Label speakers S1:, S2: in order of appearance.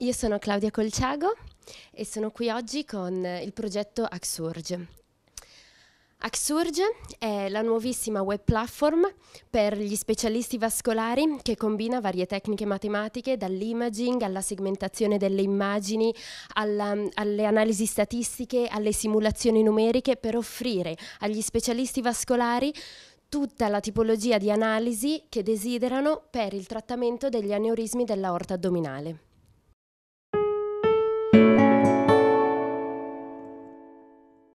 S1: Io sono Claudia Colciago e sono qui oggi con il progetto Axurge. Axurge è la nuovissima web platform per gli specialisti vascolari che combina varie tecniche matematiche dall'imaging alla segmentazione delle immagini, alla, alle analisi statistiche, alle simulazioni numeriche per offrire agli specialisti vascolari tutta la tipologia di analisi che desiderano per il trattamento degli aneurismi della dell'aorta addominale.